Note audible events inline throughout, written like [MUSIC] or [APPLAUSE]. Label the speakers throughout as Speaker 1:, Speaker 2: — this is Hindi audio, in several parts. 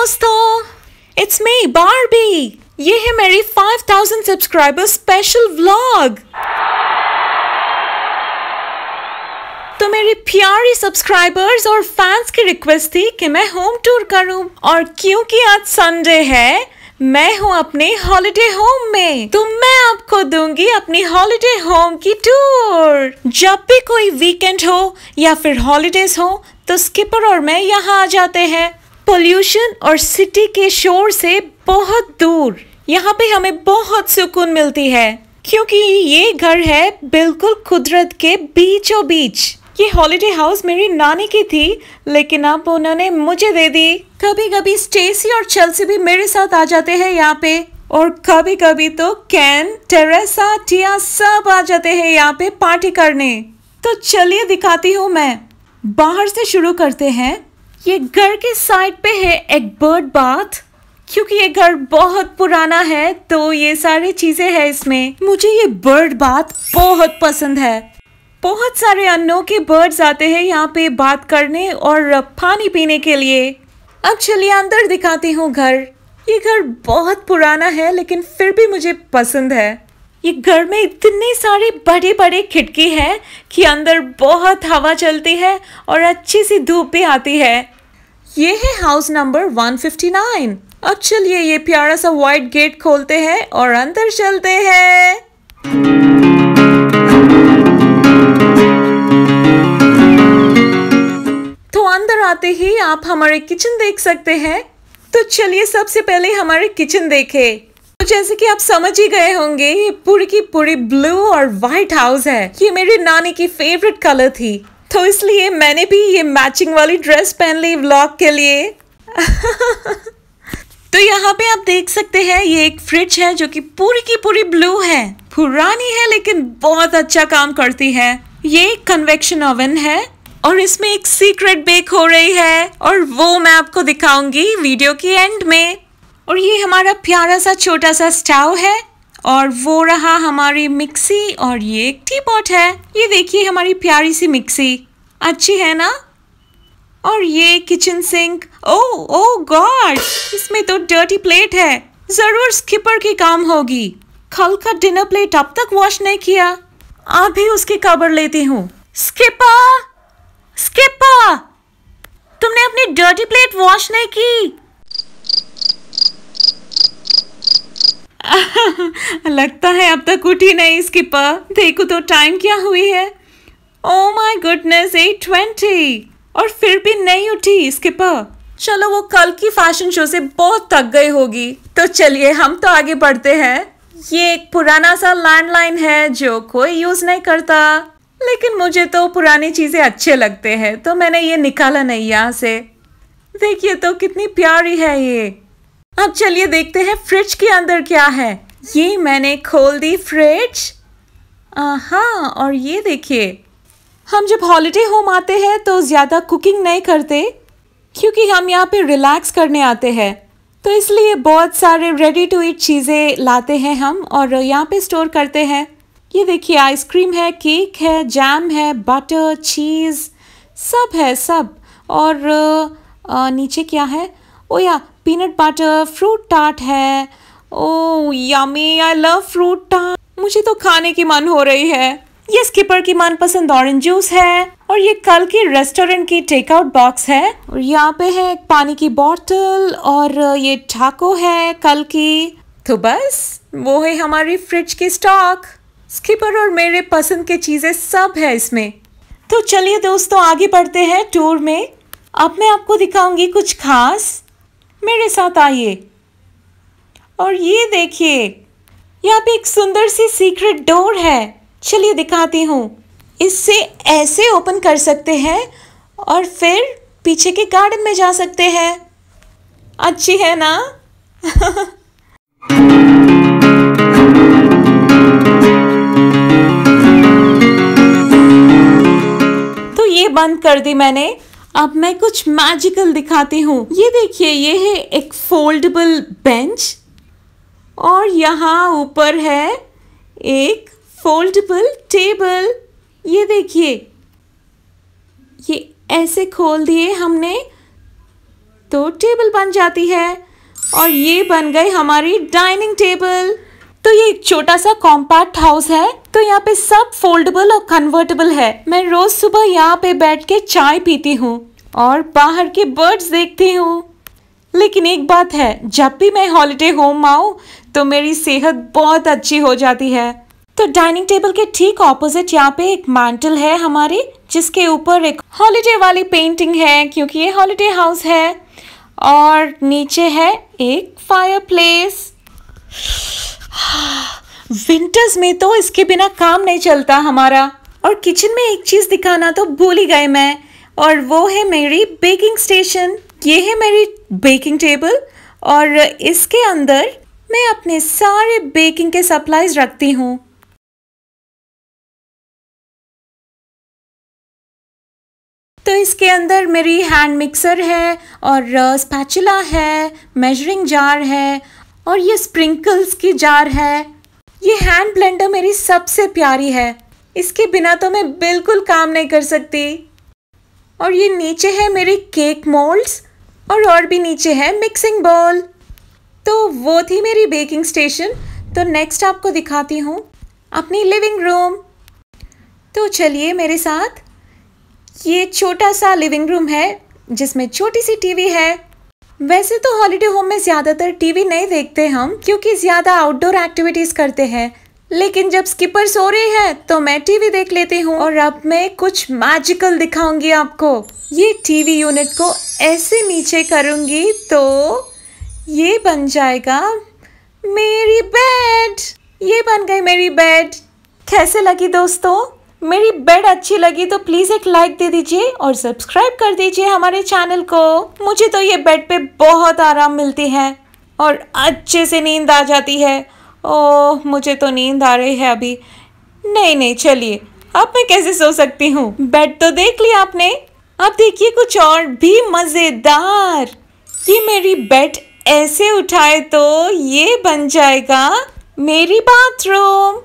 Speaker 1: दोस्तों इट्स मी बारबी ये है मेरी 5000 सब्सक्राइबर स्पेशल व्लॉग तो मेरी प्यारी सब्सक्राइबर्स और फैंस की रिक्वेस्ट थी कि मैं होम टूर करूं और क्योंकि आज संडे है मैं हूं अपने हॉलिडे होम में तो मैं आपको दूंगी अपनी हॉलिडे होम की टूर जब भी कोई वीकेंड हो या फिर हॉलीडेज हो तो स्किपर और मैं यहाँ आ जाते हैं पोल्यूशन और सिटी के शोर से बहुत दूर यहाँ पे हमें बहुत सुकून मिलती है क्योंकि ये घर है बिल्कुल कुदरत के बीचों बीच ये हॉलिडे हाउस मेरी नानी की थी लेकिन अब उन्होंने मुझे दे दी कभी कभी स्टेसी और चेल्सी भी मेरे साथ आ जाते हैं यहाँ पे और कभी कभी तो कैन टेरेसा टिया सब आ जाते हैं यहाँ पे पार्टी करने तो चलिए दिखाती हूँ मैं बाहर से शुरू करते हैं ये घर के साइड पे है एक बर्ड बाथ क्योंकि ये घर बहुत पुराना है तो ये सारी चीजें हैं इसमें मुझे ये बर्ड बाथ बहुत पसंद है बहुत सारे अनोखे बर्ड्स आते हैं यहाँ पे बात करने और पानी पीने के लिए अब चलिए अंदर दिखाती हूँ घर ये घर बहुत पुराना है लेकिन फिर भी मुझे पसंद है ये घर में इतने सारे बड़े बड़े खिड़की हैं कि अंदर बहुत हवा चलती है और अच्छी सी धूप भी आती है ये है हाउस नंबर 159 अब चलिए ये प्यारा सा वाइट गेट खोलते हैं और अंदर चलते हैं तो अंदर आते ही आप हमारे किचन देख सकते हैं तो चलिए सबसे पहले हमारे किचन देखें जैसे कि आप समझ ही गए होंगे ये पूरी की पूरी ब्लू और व्हाइट हाउस है ये मेरी नानी की फेवरेट कलर थी तो इसलिए मैंने भी ये मैचिंग वाली ड्रेस पहन ली व्लॉग के लिए [LAUGHS] तो यहाँ पे आप देख सकते हैं ये एक फ्रिज है जो कि पूरी की पूरी ब्लू है पुरानी है लेकिन बहुत अच्छा काम करती है ये एक कन्वेक्शन ओवन है और इसमें एक सीक्रेट बेक हो रही है और वो मैं आपको दिखाऊंगी वीडियो की एंड में और ये हमारा प्यारा सा छोटा सा स्टाव है और वो रहा हमारी मिक्सी और ये एक टी पॉट है ये देखिए हमारी प्यारी सी मिक्सी अच्छी है ना और ये kitchen sink oh oh God इसमें तो डर्टी प्लेट है ज़रूर स्किपर की काम होगी कल का डिनर प्लेट अब तक वॉश नहीं किया आप भी उसकी कबर लेती हूँ स्किपा स्किपा तुमने अपनी डर्टी प्लेट वॉश नहीं की [LAUGHS] लगता है अब तक उठी नहीं इसकी पर देखो तो टाइम क्या हुई है oh my goodness eight twenty और फिर भी नहीं उठी इसके पर चलो वो कल की फैशन शो से बहुत थक गई होगी तो चलिए हम तो आगे बढ़ते हैं ये एक पुराना सा लैंडलाइन है जो कोई यूज़ नहीं करता लेकिन मुझे तो पुरानी चीज़ें अच्छे लगते हैं तो मैंने ये निकाला नहीं यहाँ से देखिए तो कितनी प्यारी है ये अब चलिए देखते हैं फ्रिज के अंदर क्या है ये मैंने खोल दी फ्रिज हाँ और ये देखिए हम जब हॉलीडे होम आते हैं तो ज़्यादा कुकिंग नहीं करते क्योंकि हम यहाँ पे रिलैक्स करने आते हैं तो इसलिए बहुत सारे रेडी टू ईट चीज़ें लाते हैं हम और यहाँ पे स्टोर करते हैं ये देखिए आइसक्रीम है केक है जैम है बटर चीज़ सब है सब और नीचे क्या है ओ या पीनट बटर फ्रूट टार्ट है oh yummy I love fruit tart मुझे तो खाने की मन हो रही है ये स्किपर की मनपसंद ऑरेंज जूस है और ये कल के रेस्टोरेंट की टेकआउट बॉक्स है और यहाँ पे है एक पानी की बॉटल और ये ठाको है कल की तो बस वो है हमारी फ्रिज की स्टॉक स्किपर और मेरे पसंद के चीज़ें सब है इसमें तो चलिए दोस्तों आगे बढ़ते हैं टूर में अब मैं आपको दिखाऊंगी कुछ खास मेरे साथ आइए और ये देखिए यहाँ पे एक सुंदर सी सीक्रेट डोर है चलिए दिखाती हूँ इससे ऐसे ओपन कर सकते हैं और फिर पीछे के गार्डन में जा सकते हैं अच्छी है ना [LAUGHS] तो ये बंद कर दी मैंने अब मैं कुछ मैजिकल दिखाती हूँ ये देखिए ये है एक फोल्डेबल बेंच और यहाँ ऊपर है एक फोल्डेबल टेबल ये देखिए ये ऐसे खोल दिए हमने तो टेबल बन जाती है और ये बन गए हमारी डाइनिंग टेबल तो ये एक छोटा सा कॉम्पैक्ट हाउस है तो यहाँ पे सब फोल्डेबल और कन्वर्टेबल है मैं रोज सुबह यहाँ पे बैठ के चाय पीती हूँ और बाहर के बर्ड्स देखती हूँ लेकिन एक बात है जब भी मैं हॉलीडे होम आऊँ तो मेरी सेहत बहुत अच्छी हो जाती है तो डाइनिंग टेबल के ठीक ऑपोजिट यहाँ पे एक मैंटल है हमारी जिसके ऊपर एक हॉलीडे वाली पेंटिंग है क्योंकि ये हॉलीडे हाउस है और नीचे है एक फायरप्लेस विंटर्स [SIGHS] में तो इसके बिना काम नहीं चलता हमारा और किचन में एक चीज़ दिखाना तो भूल ही गए मैं और वो है मेरी बेकिंग स्टेशन ये है मेरी बेकिंग टेबल और इसके अंदर मैं अपने सारे बेकिंग के सप्लाईज रखती हूँ तो इसके अंदर मेरी हैंड मिक्सर है और स्पैचुला है मेजरिंग जार है और ये स्प्रिंकल्स की जार है ये हैंड ब्लेंडर मेरी सबसे प्यारी है इसके बिना तो मैं बिल्कुल काम नहीं कर सकती और ये नीचे है मेरे केक मोल्ड्स और और भी नीचे है मिक्सिंग बॉल तो वो थी मेरी बेकिंग स्टेशन तो नेक्स्ट आपको दिखाती हूँ अपनी लिविंग रूम तो चलिए मेरे साथ ये छोटा सा लिविंग रूम है जिसमें छोटी सी टीवी है वैसे तो हॉलीडे होम में ज़्यादातर टीवी नहीं देखते हम क्योंकि ज़्यादा आउटडोर एक्टिविटीज़ करते हैं लेकिन जब स्किपर सो रहे हैं तो मैं टीवी देख लेती हूँ और अब मैं कुछ मैजिकल दिखाऊंगी आपको ये टीवी यूनिट को ऐसे नीचे करूँगी तो ये बन जाएगा मेरी बेड ये बन गई मेरी बेड कैसे लगी दोस्तों मेरी बेड अच्छी लगी तो प्लीज़ एक लाइक दे दीजिए और सब्सक्राइब कर दीजिए हमारे चैनल को मुझे तो ये बेड पे बहुत आराम मिलती है और अच्छे से नींद आ जाती है ओह मुझे तो नींद आ रही है अभी नहीं नहीं चलिए अब मैं कैसे सो सकती हूँ बेड तो देख लिया आपने अब देखिए कुछ और भी मज़ेदार ये मेरी बेड ऐसे उठाए तो ये बन जाएगा मेरी बाथरूम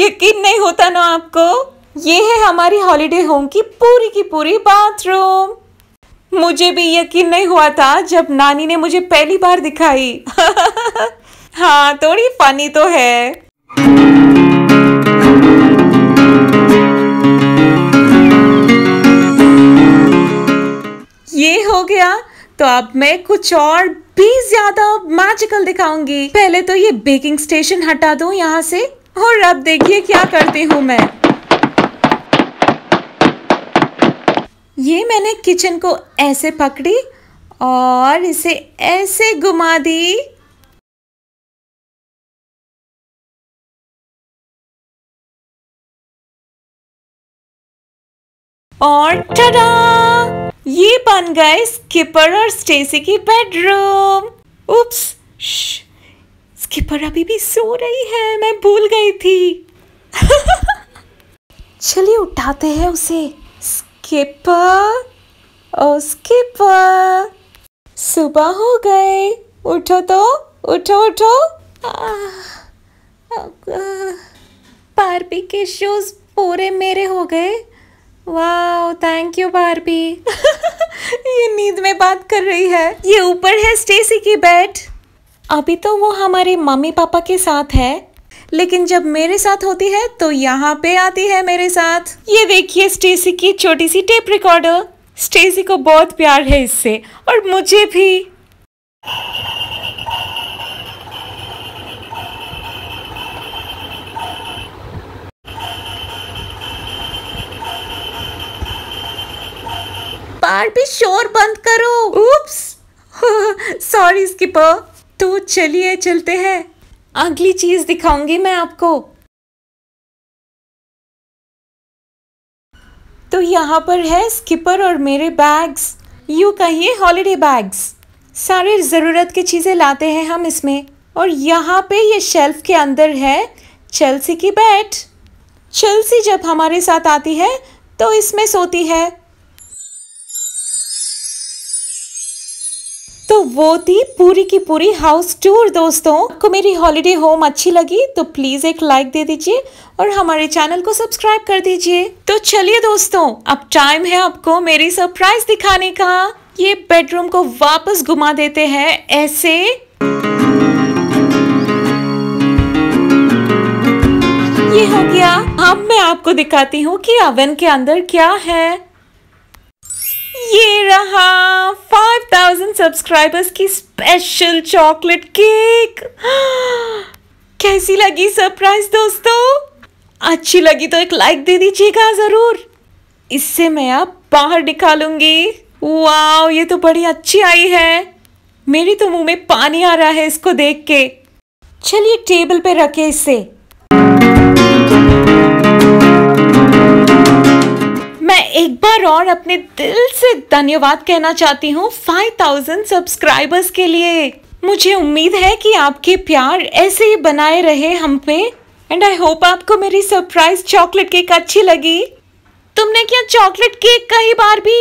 Speaker 1: यकीन नहीं होता ना आपको ये है हमारी हॉलीडे होम की पूरी की पूरी बाथरूम मुझे भी यकीन नहीं हुआ था जब नानी ने मुझे पहली बार दिखाई [LAUGHS] हाँ थोड़ी फनी तो है ये हो गया तो अब मैं कुछ और भी ज्यादा मैजिकल दिखाऊंगी पहले तो ये बेकिंग स्टेशन हटा दू यहाँ से और अब देखिए क्या करती हूँ मैं ये मैंने किचन को ऐसे पकड़ी और इसे ऐसे घुमा दी और टडा! ये बन गए स्किपर और स्टेसी की बेडरूम उप्स स्किपर अभी भी सो रही है मैं भूल गई थी [LAUGHS] चलिए उठाते हैं उसे स्किपर ओ स्किपर सुबह हो गए उठो तो उठो उठो पार्पी के शूज पूरे मेरे हो गए वाह थैंक यू पार्पी ये नींद में बात कर रही है ये ऊपर है स्टेसी की बेड अभी तो वो हमारे मम्मी पापा के साथ है लेकिन जब मेरे साथ होती है तो यहाँ पे आती है मेरे साथ ये देखिए स्टेसी की छोटी सी टेप रिकॉर्डर स्टेसी को बहुत प्यार है इससे और मुझे भी बार भी शोर बंद करो उप्स सॉरी स्किपर तो चलिए चलते हैं अगली चीज दिखाऊंगी मैं आपको तो यहाँ पर है स्किपर और मेरे बैग्स यू कहिए हॉलीडे बैग्स सारे ज़रूरत की चीज़ें लाते हैं हम इसमें और यहाँ पे ये शेल्फ के अंदर है चेल्सी की बैट चेल्सी जब हमारे साथ आती है तो इसमें सोती है तो वो थी पूरी की पूरी हाउस टूर दोस्तों को मेरी हॉलीडे होम अच्छी लगी तो प्लीज एक लाइक दे दीजिए और हमारे चैनल को सब्सक्राइब कर दीजिए तो चलिए दोस्तों अब टाइम है आपको मेरी सरप्राइज दिखाने का ये बेडरूम को वापस घुमा देते हैं ऐसे ये हो गया अब मैं आपको दिखाती हूँ कि अवन के अंदर क्या है ये रहा 5000 सब्सक्राइबर्स की स्पेशल चॉकलेट केक कैसी लगी सरप्राइज दोस्तों अच्छी लगी तो एक लाइक दे दीजिएगा ज़रूर इससे मैं आप बाहर निकालूंगी वाह ये तो बड़ी अच्छी आई है मेरे तो मुंह में पानी आ रहा है इसको देख के चलिए टेबल पे रखे इसे एक बार और अपने दिल से धन्यवाद कहना चाहती हूँ फाइव थाउजेंड सब्सक्राइबर्स के लिए मुझे उम्मीद है कि आपके प्यार ऐसे ही बनाए रहे हम पे एंड आई होप आपको मेरी सरप्राइज चॉकलेट केक अच्छी लगी तुमने क्या चॉकलेट केक कही बार भी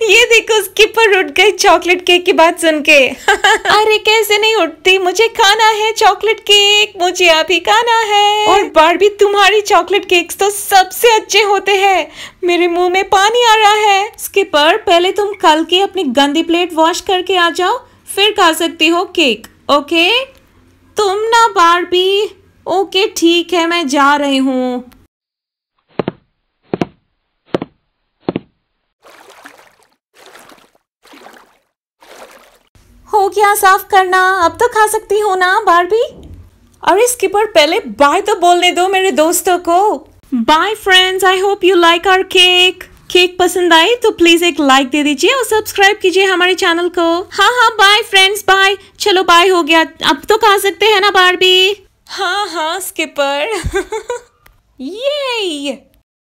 Speaker 1: ये देखो स्किप उठ गए चॉकलेट केक की बात सुन के [LAUGHS] अरे कैसे नहीं उठती मुझे खाना है चॉकलेट केक मुझे अभी खाना है और बार भी तुम्हारी चॉकलेट केक्स तो सबसे अच्छे होते हैं मेरे मुंह में पानी आ रहा है स्किपर पहले तुम कल की अपनी गंदी प्लेट वॉश करके आ जाओ फिर खा सकती हो केक ओके तुम ना बार ओके ठीक है मैं जा रही हूँ हो गया साफ करना अब तो खा सकती हो ना बारबी अरे स्किपर पहले बाय तो बोलने दो मेरे दोस्तों को bye friends I hope you like our cake cake पसंद आए तो प्लीज एक लाइक दे दीजिए और सब्सक्राइब कीजिए हमारे चैनल को हाँ हाँ बाय फ्रेंड्स बाय चलो बाय हो गया अब तो खा सकते हैं ना बारबी हाँ हाँ स्किपर ये [LAUGHS]